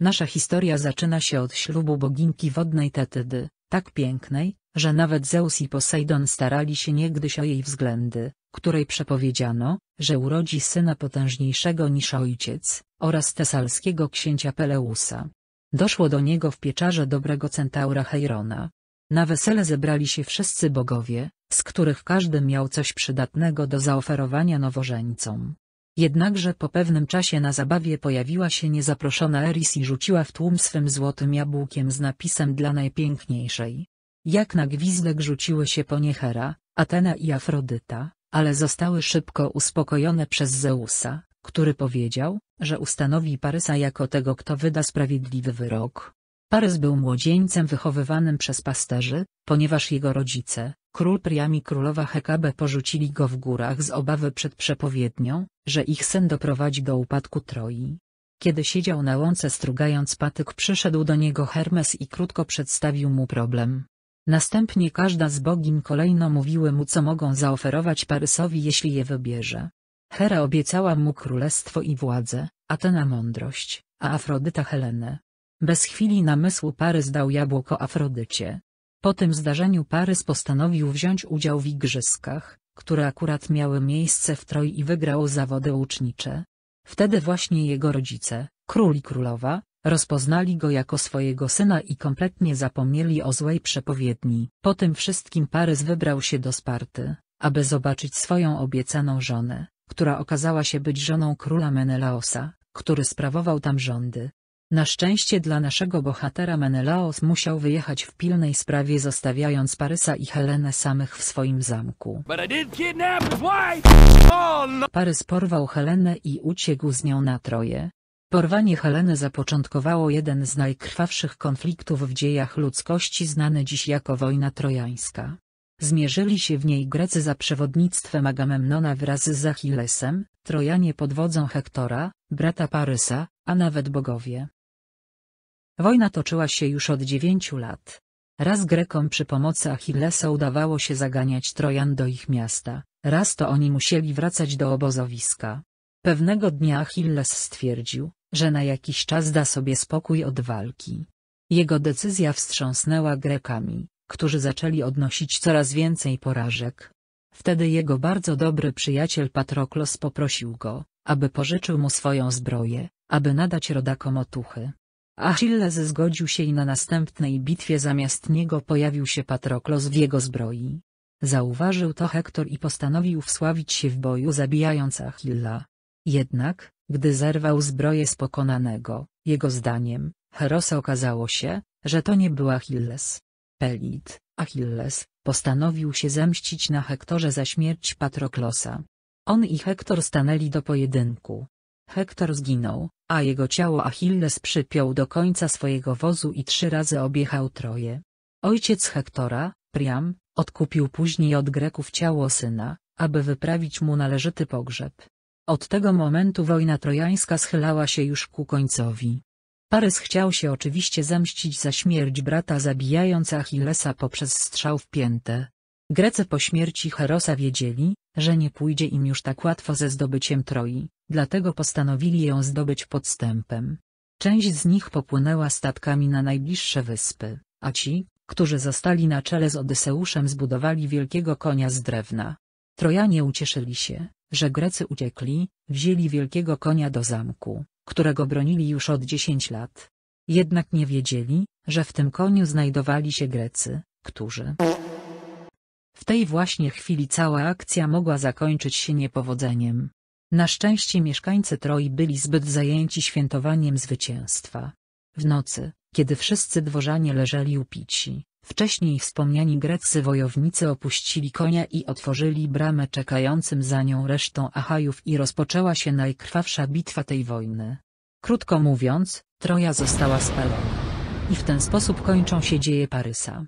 Nasza historia zaczyna się od ślubu boginki wodnej Tetydy, tak pięknej, że nawet Zeus i Posejdon starali się niegdyś o jej względy, której przepowiedziano, że urodzi syna potężniejszego niż ojciec, oraz tesalskiego księcia Peleusa. Doszło do niego w pieczarze dobrego centaura Heirona. Na wesele zebrali się wszyscy bogowie, z których każdy miał coś przydatnego do zaoferowania nowożeńcom. Jednakże po pewnym czasie na zabawie pojawiła się niezaproszona Eris i rzuciła w tłum swym złotym jabłkiem z napisem dla najpiękniejszej. Jak na gwizdek rzuciły się po nie Hera, Atena i Afrodyta, ale zostały szybko uspokojone przez Zeusa, który powiedział, że ustanowi Parysa jako tego kto wyda sprawiedliwy wyrok. Parys był młodzieńcem wychowywanym przez pasterzy, ponieważ jego rodzice, król Priam i królowa Hekabe porzucili go w górach z obawy przed przepowiednią, że ich syn doprowadzi do upadku Troi. Kiedy siedział na łące strugając patyk przyszedł do niego Hermes i krótko przedstawił mu problem. Następnie każda z bogin kolejno mówiły mu co mogą zaoferować Parysowi jeśli je wybierze. Hera obiecała mu królestwo i władzę, Atena mądrość, a Afrodyta Helenę. Bez chwili namysłu Parys dał jabłko Afrodycie. Po tym zdarzeniu Parys postanowił wziąć udział w igrzyskach, które akurat miały miejsce w Troi i wygrał zawody łucznicze. Wtedy właśnie jego rodzice, król i królowa, rozpoznali go jako swojego syna i kompletnie zapomnieli o złej przepowiedni. Po tym wszystkim Parys wybrał się do Sparty, aby zobaczyć swoją obiecaną żonę, która okazała się być żoną króla Menelaosa, który sprawował tam rządy. Na szczęście dla naszego bohatera Menelaos musiał wyjechać w pilnej sprawie zostawiając Parysa i Helenę samych w swoim zamku. Oh, no. Parys porwał Helenę i uciekł z nią na Troje. Porwanie Heleny zapoczątkowało jeden z najkrwawszych konfliktów w dziejach ludzkości znany dziś jako wojna trojańska. Zmierzyli się w niej Grecy za przewodnictwem Agamemnona wraz z Achillesem, Trojanie pod wodzą Hektora, brata Parysa, a nawet bogowie. Wojna toczyła się już od dziewięciu lat. Raz Grekom przy pomocy Achillesa udawało się zaganiać Trojan do ich miasta, raz to oni musieli wracać do obozowiska. Pewnego dnia Achilles stwierdził, że na jakiś czas da sobie spokój od walki. Jego decyzja wstrząsnęła Grekami, którzy zaczęli odnosić coraz więcej porażek. Wtedy jego bardzo dobry przyjaciel Patroklos poprosił go, aby pożyczył mu swoją zbroję, aby nadać rodakom otuchy. Achilles zgodził się i na następnej bitwie zamiast niego pojawił się Patroklos w jego zbroi. Zauważył to Hektor i postanowił wsławić się w boju zabijając Achilla. Jednak, gdy zerwał zbroję z pokonanego, jego zdaniem, Herosa okazało się, że to nie był Achilles. Pelit, Achilles, postanowił się zemścić na Hektorze za śmierć Patroklosa. On i Hektor stanęli do pojedynku. Hektor zginął, a jego ciało Achilles przypiął do końca swojego wozu i trzy razy objechał Troje. Ojciec Hektora, Priam, odkupił później od Greków ciało syna, aby wyprawić mu należyty pogrzeb. Od tego momentu wojna trojańska schylała się już ku końcowi. Parys chciał się oczywiście zemścić za śmierć brata zabijając Achillesa poprzez strzał w piętę. Grecy po śmierci Herosa wiedzieli, że nie pójdzie im już tak łatwo ze zdobyciem Troi, dlatego postanowili ją zdobyć podstępem. Część z nich popłynęła statkami na najbliższe wyspy, a ci, którzy zostali na czele z Odyseuszem zbudowali wielkiego konia z drewna. Trojanie ucieszyli się, że Grecy uciekli, wzięli wielkiego konia do zamku, którego bronili już od dziesięć lat. Jednak nie wiedzieli, że w tym koniu znajdowali się Grecy, którzy... W tej właśnie chwili cała akcja mogła zakończyć się niepowodzeniem. Na szczęście mieszkańcy Troi byli zbyt zajęci świętowaniem zwycięstwa. W nocy, kiedy wszyscy dworzanie leżeli upici, wcześniej wspomniani greccy wojownicy opuścili konia i otworzyli bramę czekającym za nią resztą Achajów i rozpoczęła się najkrwawsza bitwa tej wojny. Krótko mówiąc, Troja została spalona. I w ten sposób kończą się dzieje Parysa.